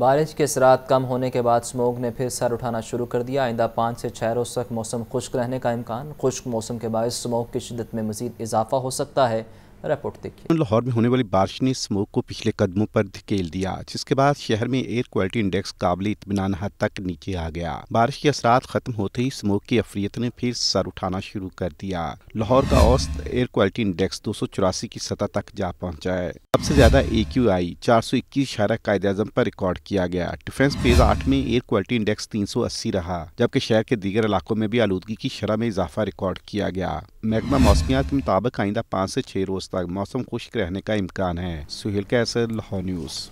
बारिश के असरात कम होने के बाद स्मोक ने फिर सर उठाना शुरू कर दिया आइंदा पाँच से छः रोज़ तक मौसम खुश्क रहने का इम्कान खुश्क मौसम के बायस स्मोक की शिदत में मजीद इजाफा हो सकता है रिपोर्ट देखिए लाहौर में होने वाली बारिश ने स्मोक को पिछले कदमों पर धकेल दिया जिसके बाद शहर में एयर क्वालिटी इंडेक्स काबिल इतमान हद तक नीचे आ गया बारिश के असरात खत्म होते ही स्मोक की अफरीत ने फिर सर उठाना शुरू कर दिया लाहौर का औसत एयर क्वालिटी इंडेक्स दो की सतह तक जा पहुँचा है सबसे ज्यादा ए क्यू आई चार सौ इक्कीस कायद अजम पर रिकॉर्ड किया गया डिफेंस पेज आठ में एयर क्वालिटी इंडेक्स तीन सौ अस्सी रहा जबकि शहर के दीगर इलाकों में भी आलूदगी की शरह में इजाफा रिकॉर्ड किया गया महकमा मौसमियात के मुताबिक आइंदा पाँच से छह रोज तक मौसम खुश्क रहने का इम्कान है सुहेल कैसे लाहौर न्यूज़